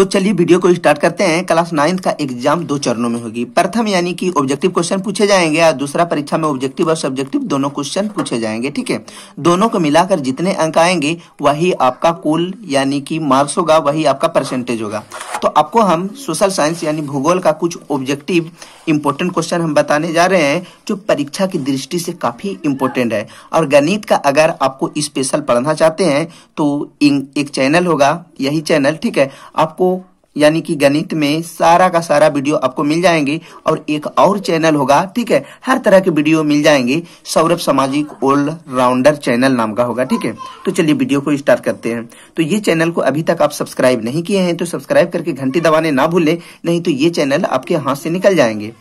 तो चलिए वीडियो को स्टार्ट करते हैं क्लास नाइन्थ का एग्जाम दो चरणों में होगी प्रथम यानी कि ऑब्जेक्टिव क्वेश्चन पूछे जाएंगे और दूसरा परीक्षा में ऑब्जेक्टिव और सब्जेक्टिव दोनों क्वेश्चन पूछे जाएंगे ठीक है दोनों को मिलाकर जितने अंक आएंगे वही आपका कुल यानी कि मार्क्स होगा वही आपका परसेंटेज होगा तो आपको हम सोशल साइंस यानी भूगोल का कुछ ऑब्जेक्टिव इम्पोर्टेंट क्वेश्चन हम बताने जा रहे हैं जो परीक्षा की दृष्टि से काफी इम्पोर्टेंट है और गणित का अगर आपको स्पेशल पढ़ना चाहते हैं तो एक चैनल होगा यही चैनल ठीक है आपको यानी कि गणित में सारा का सारा वीडियो आपको मिल जाएंगे और एक और चैनल होगा ठीक है हर तरह के वीडियो मिल जाएंगे सौरभ सामाजिक ओल्ड राउंडर चैनल नाम का होगा ठीक है तो चलिए वीडियो को स्टार्ट करते हैं तो ये चैनल को अभी तक आप सब्सक्राइब नहीं किए हैं तो सब्सक्राइब करके घंटी दबाने ना भूले नहीं तो ये चैनल आपके हाथ से निकल जाएंगे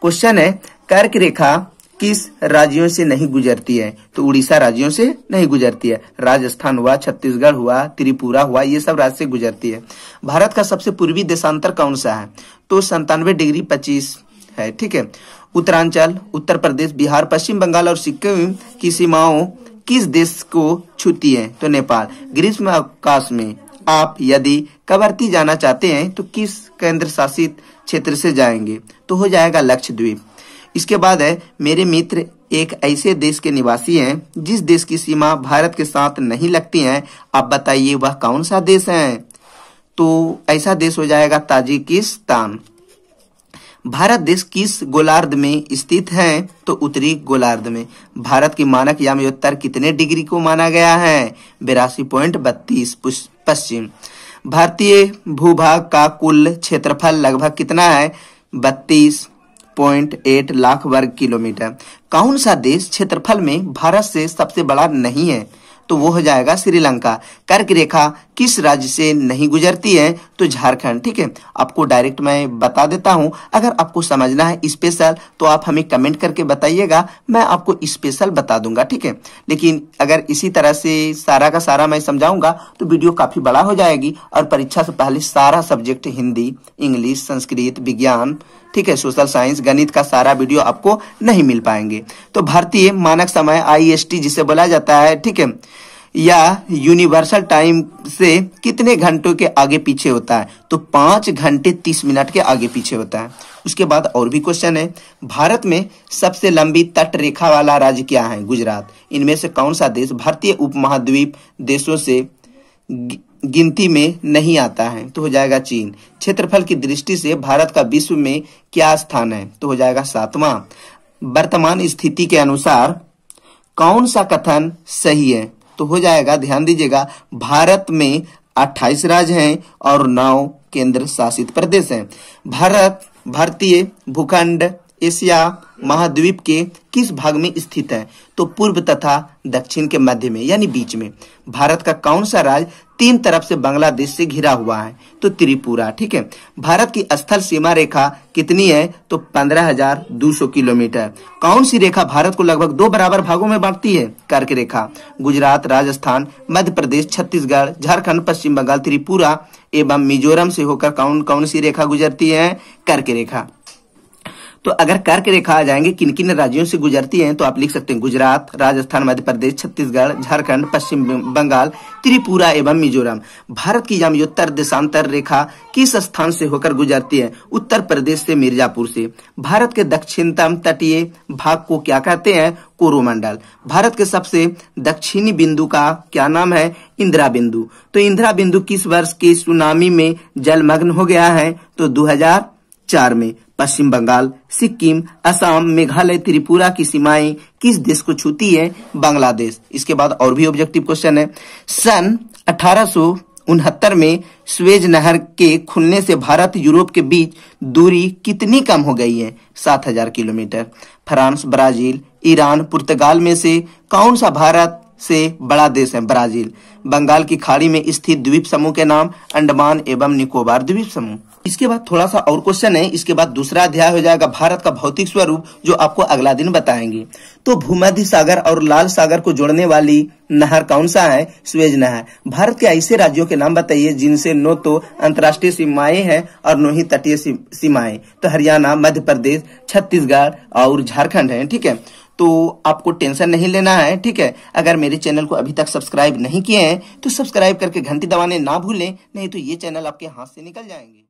क्वेश्चन है कर्क रेखा किस राज्यों से नहीं गुजरती है तो उड़ीसा राज्यों से नहीं गुजरती है राजस्थान हुआ छत्तीसगढ़ हुआ त्रिपुरा हुआ ये सब राज्य से गुजरती है भारत का सबसे पूर्वी देशांतर कौन सा है तो संतानवे डिग्री पच्चीस है ठीक है उत्तरांचल उत्तर प्रदेश बिहार पश्चिम बंगाल और सिक्किम की सीमाओं किस देश को छूती है तो नेपाल ग्रीष्म अवकाश में आप यदि कवर्ती जाना चाहते हैं तो किस केंद्र शासित क्षेत्र से जाएंगे तो हो जाएगा लक्षद्वीप इसके बाद है मेरे मित्र एक ऐसे देश के निवासी हैं जिस देश की सीमा भारत के साथ नहीं लगती है आप बताइए वह कौन सा देश है तो ऐसा देश हो जाएगा ताजिकिस्तान भारत देश किस गोलार्ध में स्थित है तो उत्तरी गोलार्ध में भारत की मानक यामयोत्तर कितने डिग्री को माना गया है बिरासी पॉइंट बत्तीस पश्चिम भारतीय भूभाग का कुल क्षेत्रफल लगभग कितना है बत्तीस 1.8 लाख वर्ग किलोमीटर कौन सा देश क्षेत्रफल में भारत से सबसे बड़ा नहीं है तो वो हो जाएगा श्रीलंका कर्क रेखा किस राज्य से नहीं गुजरती है तो झारखंड ठीक है आपको डायरेक्ट मैं बता देता हूं अगर आपको समझना है स्पेशल तो आप हमें कमेंट करके बताइएगा मैं आपको स्पेशल बता दूंगा ठीक है लेकिन अगर इसी तरह से सारा का सारा मैं समझाऊंगा तो वीडियो काफी बड़ा हो जाएगी और परीक्षा से पहले सारा सब्जेक्ट हिंदी इंग्लिश संस्कृत विज्ञान ठीक है सोशल साइंस गणित का सारा वीडियो आपको नहीं मिल पाएंगे तो भारतीय मानक समय आई जिसे बोला जाता है ठीक है या यूनिवर्सल टाइम से कितने घंटों के आगे पीछे होता है तो पाँच घंटे तीस मिनट के आगे पीछे होता है उसके बाद और भी क्वेश्चन है भारत में सबसे लंबी तट रेखा वाला राज्य क्या है गुजरात इनमें से कौन सा देश भारतीय उपमहाद्वीप देशों से गिनती में नहीं आता है तो हो जाएगा चीन क्षेत्रफल की दृष्टि से भारत का विश्व में क्या स्थान है तो हो जाएगा सातवां वर्तमान स्थिति के अनुसार कौन सा कथन सही है तो हो जाएगा ध्यान दीजिएगा भारत में अट्ठाईस राज्य हैं और नौ केंद्र शासित प्रदेश हैं भारत भारतीय भूखंड एशिया महाद्वीप के किस भाग में स्थित है तो पूर्व तथा दक्षिण के मध्य में यानी बीच में भारत का कौन सा राज्य तीन तरफ से बांग्लादेश से घिरा हुआ है तो त्रिपुरा ठीक है भारत की स्थल सीमा रेखा कितनी है तो पंद्रह हजार दो सौ किलोमीटर कौन सी रेखा भारत को लगभग दो बराबर भागों में बांटती है कर्क रेखा गुजरात राजस्थान मध्य प्रदेश छत्तीसगढ़ झारखंड पश्चिम बंगाल त्रिपुरा एवं मिजोरम से होकर कौन कौन सी रेखा गुजरती है कर्क रेखा तो अगर करके रेखा आ जाएंगे किन किन राज्यों से गुजरती है तो आप लिख सकते हैं गुजरात राजस्थान मध्य प्रदेश छत्तीसगढ़ झारखंड पश्चिम बंगाल त्रिपुरा एवं मिजोरम भारत की जाम्योत्तर देशांतर रेखा किस स्थान से होकर गुजरती है उत्तर प्रदेश से मिर्जापुर से भारत के दक्षिणतम तटीय भाग को क्या कहते हैं कोरोमंडल भारत के सबसे दक्षिणी बिंदु का क्या नाम है इंदिरा बिंदु तो इंदिरा बिंदु किस वर्ष के सुनामी में जलमग्न हो गया है तो दो चार में पश्चिम बंगाल सिक्किम असम मेघालय त्रिपुरा की सीमाएं किस देश को छूती है बांग्लादेश इसके बाद और भी ऑब्जेक्टिव क्वेश्चन है सन अठारह में स्वेज नहर के खुलने से भारत यूरोप के बीच दूरी कितनी कम हो गई है 7000 किलोमीटर फ्रांस ब्राजील ईरान पुर्तगाल में से कौन सा भारत से बड़ा देश है ब्राजील बंगाल की खाड़ी में स्थित द्वीप समूह के नाम अंडमान एवं निकोबार द्वीप समूह इसके बाद थोड़ा सा और क्वेश्चन है इसके बाद दूसरा अध्याय हो जाएगा भारत का भौतिक स्वरूप जो आपको अगला दिन बताएंगे तो भूमध्य सागर और लाल सागर को जोड़ने वाली नहर कौन सा है स्वेज नहर भारत के ऐसे राज्यों के नाम बताइए जिनसे नो तो अंतर्राष्ट्रीय सीमाएं हैं और नो ही तटीय सीमाएं तो हरियाणा मध्य प्रदेश छत्तीसगढ़ और झारखंड है ठीक है तो आपको टेंशन नहीं लेना है ठीक है अगर मेरे चैनल को अभी तक सब्सक्राइब नहीं किए हैं तो सब्सक्राइब करके घंटी दबाने ना भूलें नहीं तो ये चैनल आपके हाथ से निकल जाएंगे